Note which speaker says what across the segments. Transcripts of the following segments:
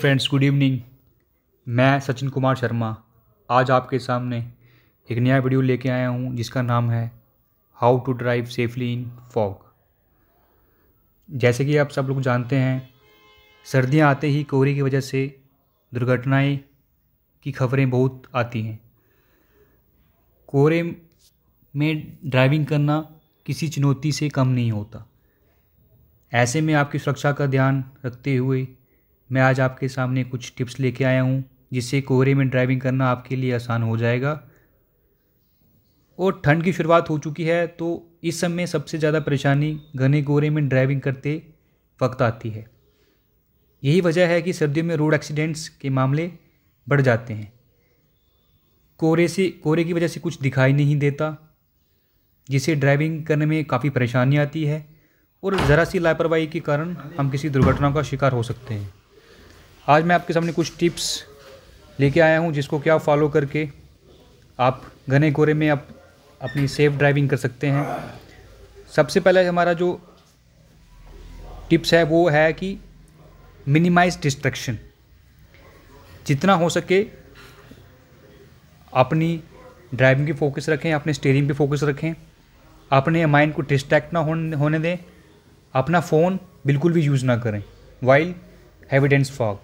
Speaker 1: friends good evening मैं सचिन कुमार शर्मा आज आपके सामने एक नया वीडियो लेके आया हूँ जिसका नाम है how to drive safely in fog जैसे कि आप सब लोग जानते हैं सर्दियाँ आते ही कोहरे की वजह से दुर्घटनाएं की खबरें बहुत आती हैं कोहरे में ड्राइविंग करना किसी चुनौती से कम नहीं होता ऐसे में आपकी सुरक्षा का ध्यान रखते हुए मैं आज आपके सामने कुछ टिप्स लेके आया हूँ जिससे कोहरे में ड्राइविंग करना आपके लिए आसान हो जाएगा और ठंड की शुरुआत हो चुकी है तो इस समय सबसे ज़्यादा परेशानी घने कोहरे में ड्राइविंग करते वक्त आती है यही वजह है कि सर्दियों में रोड एक्सीडेंट्स के मामले बढ़ जाते हैं कोहरे से कोहरे की वजह से कुछ दिखाई नहीं देता जिससे ड्राइविंग करने में काफ़ी परेशानी आती है और ज़रा सी लापरवाही के कारण हम किसी दुर्घटना का शिकार हो सकते हैं आज मैं आपके सामने कुछ टिप्स लेके आया हूँ जिसको क्या फॉलो करके आप घने कोरे में आप अपनी सेफ ड्राइविंग कर सकते हैं सबसे पहले हमारा जो टिप्स है वो है कि मिनिमाइज डिस्ट्रक्शन जितना हो सके अपनी ड्राइविंग पे फोकस रखें अपने स्टेयरिंग पे फोकस रखें अपने माइंड को डिस्ट्रैक्ट ना होने दें अपना फ़ोन बिल्कुल भी यूज़ ना करें वाइल हैविडेंस फॉग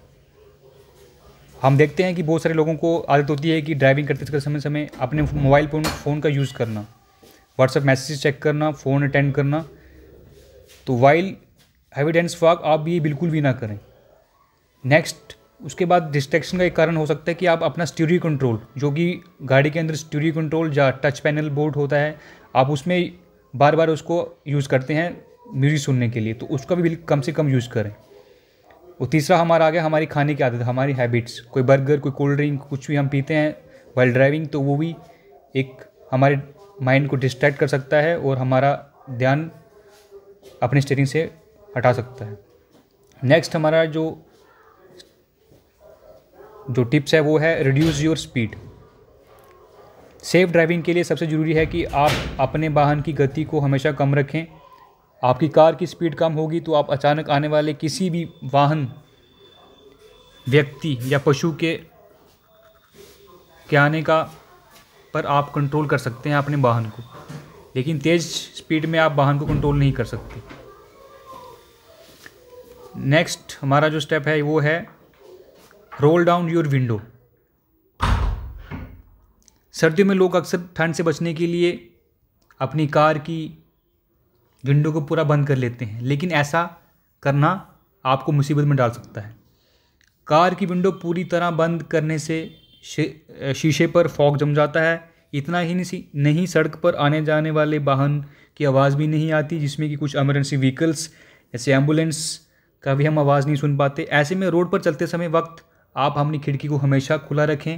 Speaker 1: हम देखते हैं कि बहुत सारे लोगों को आदत होती है कि ड्राइविंग करते करते समय समय अपने मोबाइल फोन फ़ोन का यूज़ करना व्हाट्सएप मैसेज चेक करना फ़ोन अटेंड करना तो वाइल हैवी डेंस फॉग आप ये बिल्कुल भी ना करें नेक्स्ट उसके बाद डिस्ट्रैक्शन का एक कारण हो सकता है कि आप अपना स्टीरियो कंट्रोल जो कि गाड़ी के अंदर स्टीरियो कंट्रोल या टच पैनल बोर्ड होता है आप उसमें बार बार उसको यूज़ करते हैं म्यूज़िक सुनने के लिए तो उसका भी कम से कम यूज़ करें और तीसरा हमारा आ गया हमारी खाने की आदत हमारी हैबिट्स कोई बर्गर कोई कोल्ड ड्रिंक कुछ भी हम पीते हैं वाइल ड्राइविंग तो वो भी एक हमारे माइंड को डिस्ट्रैक्ट कर सकता है और हमारा ध्यान अपने स्टेरिंग से हटा सकता है नेक्स्ट हमारा जो जो टिप्स है वो है reduce your speed safe driving के लिए सबसे ज़रूरी है कि आप अपने वाहन की गति को हमेशा कम रखें आपकी कार की स्पीड कम होगी तो आप अचानक आने वाले किसी भी वाहन व्यक्ति या पशु के के आने का पर आप कंट्रोल कर सकते हैं अपने वाहन को लेकिन तेज़ स्पीड में आप वाहन को कंट्रोल नहीं कर सकते नेक्स्ट हमारा जो स्टेप है वो है रोल डाउन योर विंडो सर्दियों में लोग अक्सर ठंड से बचने के लिए अपनी कार की विंडो को पूरा बंद कर लेते हैं लेकिन ऐसा करना आपको मुसीबत में डाल सकता है कार की विंडो पूरी तरह बंद करने से शीशे पर फॉग जम जाता है इतना ही नहीं नहीं सड़क पर आने जाने वाले वाहन की आवाज़ भी नहीं आती जिसमें कि कुछ एमरजेंसी व्हीकल्स जैसे एम्बुलेंस का भी हम आवाज़ नहीं सुन पाते ऐसे में रोड पर चलते समय वक्त आप अपनी खिड़की को हमेशा खुला रखें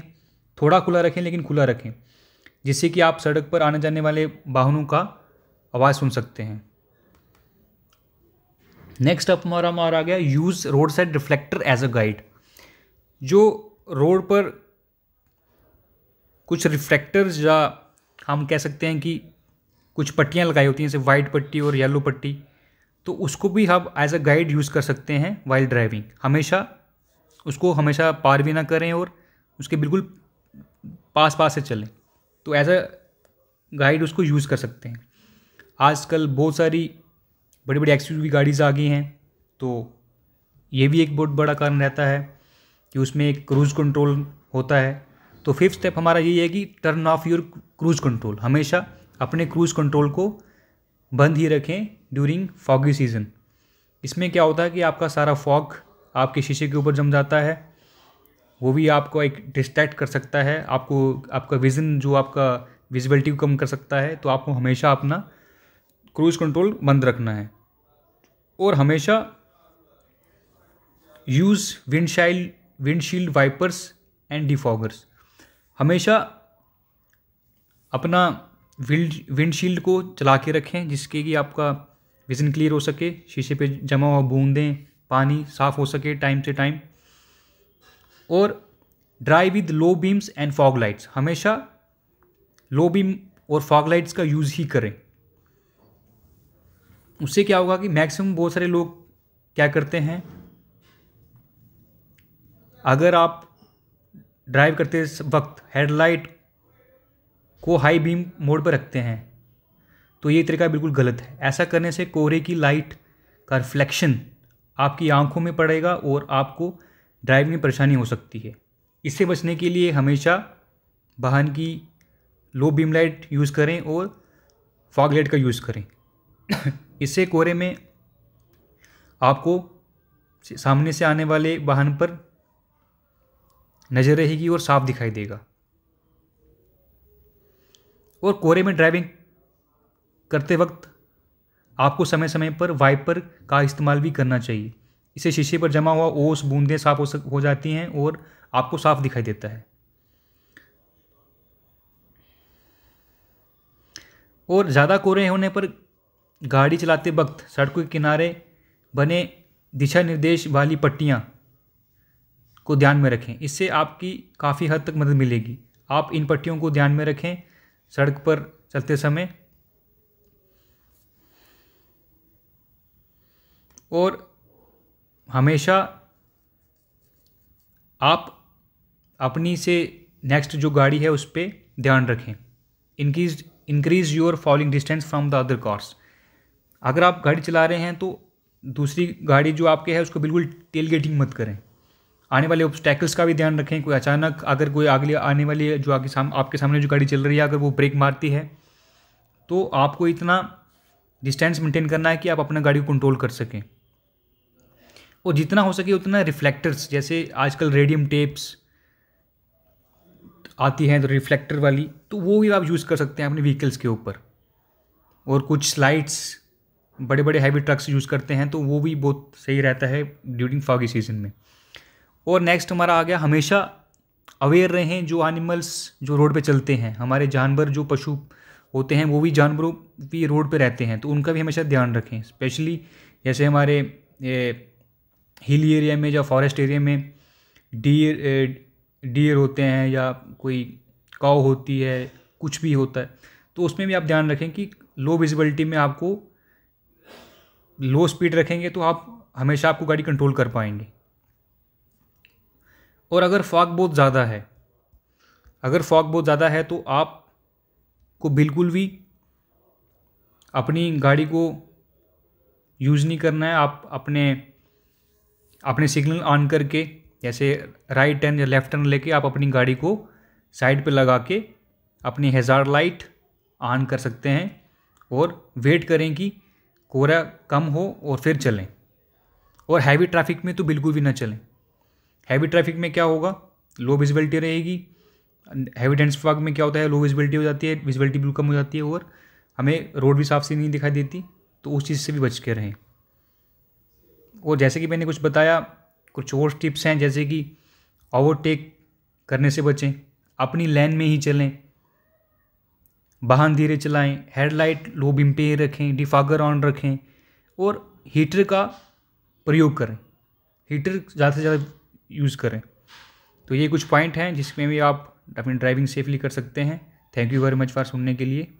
Speaker 1: थोड़ा खुला रखें लेकिन खुला रखें जिससे कि आप सड़क पर आने जाने वाले वाहनों का आवाज़ सुन सकते हैं नेक्स्ट अप हमारा हमारा आ गया use road side reflector as a guide जो रोड पर कुछ रिफ्लेक्टर्स या हम कह सकते हैं कि कुछ पट्टियाँ लगाई होती हैं जैसे वाइट पट्टी और येलो पट्टी तो उसको भी हम एज अ गाइड यूज़ कर सकते हैं वाइल ड्राइविंग हमेशा उसको हमेशा पार भी ना करें और उसके बिल्कुल पास पास से चलें तो एज अ गाइड उसको यूज़ कर सकते हैं आजकल बहुत सारी बड़ी बड़ी एक्सयूवी की गाड़ीज़ आ गई हैं तो ये भी एक बहुत बड़ा कारण रहता है कि उसमें एक क्रूज़ कंट्रोल होता है तो फिफ्थ स्टेप हमारा यही है कि turn off your cruise control हमेशा अपने क्रूज़ कंट्रोल को बंद ही रखें ड्यूरिंग फॉगी सीज़न इसमें क्या होता है कि आपका सारा फॉग आपके शीशे के ऊपर जम जाता है वो भी आपको एक डिस्ट्रैक्ट कर सकता है आपको आपका विज़न जो आपका विजिबिलिटी को कम कर सकता है तो आपको हमेशा अपना क्रूज़ कंट्रोल बंद रखना है और हमेशा use windshield windshield wipers and defoggers हमेशा अपना विंड विंडशील्ड को चला के रखें जिसके कि आपका विज़न क्लियर हो सके शीशे पे जमा हुआ बूंदें पानी साफ़ हो सके टाइम से टाइम और drive with low beams and fog lights हमेशा लो बीम और फॉग लाइट्स का यूज़ ही करें उससे क्या होगा कि मैक्सिमम बहुत सारे लोग क्या करते हैं अगर आप ड्राइव करते वक्त हेडलाइट को हाई बीम मोड पर रखते हैं तो ये तरीका बिल्कुल गलत है ऐसा करने से कोहरे की लाइट का रिफ्लेक्शन आपकी आंखों में पड़ेगा और आपको ड्राइव में परेशानी हो सकती है इससे बचने के लिए हमेशा वाहन की लो बीम लाइट यूज़ करें और फॉग लाइट का यूज़ करें इससे कोहरे में आपको सामने से आने वाले वाहन पर नज़र रहेगी और साफ दिखाई देगा और कोहरे में ड्राइविंग करते वक्त आपको समय समय पर वाइपर का इस्तेमाल भी करना चाहिए इसे शीशे पर जमा हुआ ओस बूंदें साफ हो हो जाती हैं और आपको साफ दिखाई देता है और ज़्यादा कोहरे होने पर गाड़ी चलाते वक्त सड़कों के किनारे बने दिशा निर्देश वाली पट्टियाँ को ध्यान में रखें इससे आपकी काफ़ी हद तक मदद मिलेगी आप इन पट्टियों को ध्यान में रखें सड़क पर चलते समय और हमेशा आप अपनी से नेक्स्ट जो गाड़ी है उस पर ध्यान रखें increase increase your following distance from the other cars अगर आप गाड़ी चला रहे हैं तो दूसरी गाड़ी जो आपके है उसको बिल्कुल टेल गेटिंग मत करें आने वाले ऑब्स्टैकल्स का भी ध्यान रखें कोई अचानक अगर कोई अगले आने वाली जो आगे साम आपके सामने जो गाड़ी चल रही है अगर वो ब्रेक मारती है तो आपको इतना डिस्टेंस मेंटेन करना है कि आप अपना गाड़ी को कंट्रोल कर सकें और जितना हो सके उतना रिफ्लेक्टर्स जैसे आजकल रेडियम टेप्स आती हैं तो रिफ्लेक्टर वाली तो वो भी आप यूज़ कर सकते हैं अपने व्हीकल्स के ऊपर और कुछ स्लाइड्स बड़े बड़े हैवी ट्रक्स यूज़ करते हैं तो वो भी बहुत सही रहता है ड्यूरिंग फॉगी सीजन में और नेक्स्ट हमारा आ गया हमेशा अवेयर रहें जो एनिमल्स जो रोड पे चलते हैं हमारे जानवर जो पशु होते हैं वो भी जानवरों भी रोड पे रहते हैं तो उनका भी हमेशा ध्यान रखें स्पेशली जैसे हमारे हिल एरिया में या फॉरेस्ट एरिया में डियर डियर होते हैं या कोई काव होती है कुछ भी होता है तो उसमें भी आप ध्यान रखें कि लो विजिबिलिटी में आपको लो स्पीड रखेंगे तो आप हमेशा आपको गाड़ी कंट्रोल कर पाएंगे और अगर फॉग बहुत ज़्यादा है अगर फॉग बहुत ज़्यादा है तो आप को बिल्कुल भी अपनी गाड़ी को यूज़ नहीं करना है आप अपने अपने सिग्नल ऑन करके जैसे राइट टर्न या लेफ्ट टर्न लेके आप अपनी गाड़ी को साइड पे लगा के अपनी हेज़ार लाइट ऑन कर सकते हैं और वेट करें कि कोहरा कम हो और फिर चलें और हैवी ट्रैफिक में तो बिल्कुल भी ना चलें हैवी ट्रैफिक में क्या होगा लो विजिबिलिटी रहेगी हैवी डेंस फॉग में क्या होता है लो विजिबिलिटी हो जाती है विजिबिलिटी बिल्कुल कम हो जाती है और हमें रोड भी साफ सी नहीं दिखाई देती तो उस चीज़ से भी बच के रहें और जैसे कि मैंने कुछ बताया कुछ और टिप्स हैं जैसे कि ओवरटेक करने से बचें अपनी लेन में ही चलें वाहन धीरे चलाएं हेडलाइट लो बीम पे रखें डिफागर ऑन रखें और हीटर का प्रयोग करें हीटर ज़्यादा से ज़्यादा यूज़ करें तो ये कुछ पॉइंट हैं जिसमें भी आप अपनी ड्राइविंग सेफली कर सकते हैं thank you very much for सुनने के लिए